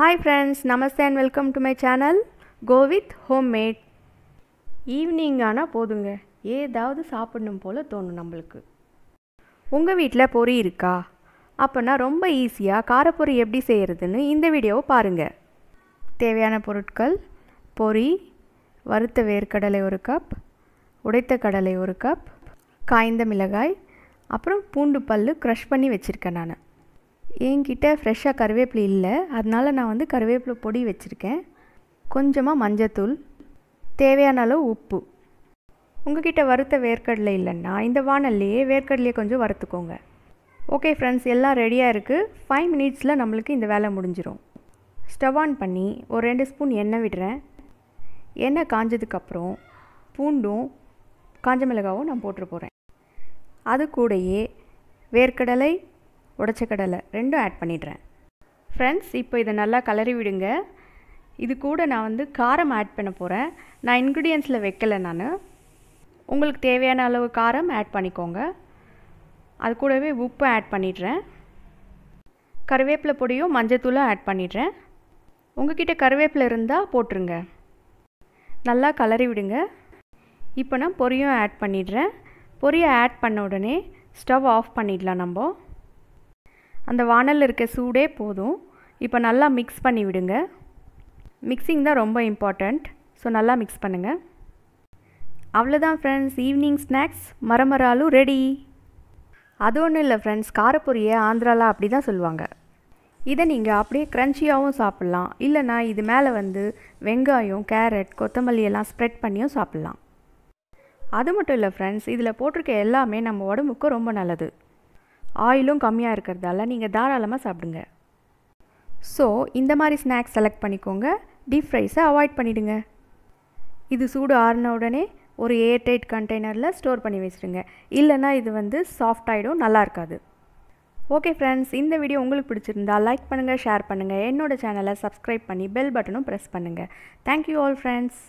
hi friends నమస్తే and welcome to my channel கோவித் with home made evening ஆனால் போதுங்க ஏதாவது சாப்பிடணும் போல் தோணும் நம்மளுக்கு உங்கள் வீட்டில் பொறி இருக்கா அப்போனா ரொம்ப ஈஸியாக காரப்பொறி எப்படி செய்கிறதுன்னு இந்த வீடியோவை பாருங்கள் தேவையான பொருட்கள் பொறி வறுத்த வேர்க்கடலை ஒரு கப் உடைத்த கடலை ஒரு கப் காய்ந்த மிளகாய் அப்புறம் பூண்டு பல்லு க்ரஷ் பண்ணி வச்சுருக்கேன் நான் என்கிட்ட ஃப்ரெஷ்ஷாக கருவேப்பிலை இல்லை அதனால் நான் வந்து கருவேப்பிலை பொடி வச்சுருக்கேன் கொஞ்சமாக மஞ்சத்தூள் தேவையான அளவு உப்பு உங்ககிட்ட வறுத்த வேர்க்கடலை இல்லைன்னா இந்த வானல்லையே வேர்க்கடலையே கொஞ்சம் வறுத்துக்கோங்க ஓகே ஃப்ரெண்ட்ஸ் எல்லாம் ரெடியாக இருக்குது ஃபைவ் மினிட்ஸில் நம்மளுக்கு இந்த வேலை முடிஞ்சிடும் ஸ்டவ் ஆன் பண்ணி ஒரு ரெண்டு ஸ்பூன் எண்ணெய் விடுறேன் எண்ணெய் காஞ்சதுக்கப்புறம் பூண்டும் காஞ்ச மிளகாவும் நான் போட்டு போகிறேன் அது கூடயே வேர்க்கடலை உடச்ச கடலை ரெண்டும் ஆட் பண்ணிடுறேன் ஃப்ரெண்ட்ஸ் இப்போ இதை நல்லா கலரி விடுங்க இது கூட நான் வந்து காரம் ஆட் பண்ண போகிறேன் நான் இன்க்ரீடியன்ஸில் வைக்கலை நான் உங்களுக்கு தேவையான அளவு காரம் ஆட் பண்ணிக்கோங்க அது கூடவே உப்பு ஆட் பண்ணிடுறேன் கருவேப்பிலை பொடியும் மஞ்சத்தூளும் ஆட் பண்ணிடுறேன் உங்ககிட்ட கருவேப்பிலை இருந்தால் போட்டுருங்க நல்லா கலரி விடுங்க இப்போ நான் பொரியும் ஆட் பண்ணிடுறேன் பொரியை ஆட் பண்ண உடனே ஸ்டவ் ஆஃப் பண்ணிடலாம் நம்ம அந்த வானலில் இருக்க சூடே போதும் இப்போ நல்லா மிக்ஸ் பண்ணி விடுங்க மிக்சிங் தான் ரொம்ப இம்பார்ட்டண்ட் ஸோ நல்லா மிக்ஸ் பண்ணுங்கள் அவ்வளோதான் ஃப்ரெண்ட்ஸ் ஈவினிங் ஸ்நாக்ஸ் மரமராலும் ரெடி அது ஒன்றும் இல்லை ஃப்ரெண்ட்ஸ் காரப்பொரியை ஆந்திராவில் அப்படி தான் சொல்லுவாங்க இதை நீங்கள் அப்படியே க்ரன்ச்சியாகவும் சாப்பிட்லாம் இல்லைனா இது மேலே வந்து வெங்காயம் கேரட் கொத்தமல்லி எல்லாம் ஸ்ப்ரெட் பண்ணியும் சாப்பிட்லாம் அது மட்டும் இல்லை ஃப்ரெண்ட்ஸ் இதில் போட்டிருக்க எல்லாமே நம்ம உடம்புக்கு ரொம்ப நல்லது ஆயிலும் கம்மியாக இருக்கிறதால நீங்கள் தாராளமாக சாப்பிடுங்க ஸோ இந்த மாதிரி ஸ்நாக்ஸ் செலக்ட் பண்ணிக்கோங்க டீப் ஃப்ரைஸை அவாய்ட் பண்ணிவிடுங்க இது சூடு ஆறின உடனே ஒரு ஏர்டைட் கண்டெய்னரில் ஸ்டோர் பண்ணி வச்சுருங்க இல்லைனா இது வந்து சாஃப்ட் ஆகிடும் நல்லா இருக்காது ஓகே ஃப்ரெண்ட்ஸ் இந்த வீடியோ உங்களுக்கு பிடிச்சிருந்தா லைக் பண்ணுங்கள் ஷேர் பண்ணுங்கள் என்னோடய சேனலை சப்ஸ்கிரைப் பண்ணி பெல் பட்டனும் ப்ரெஸ் பண்ணுங்கள் தேங்க்யூ ஆல் ஃப்ரெண்ட்ஸ்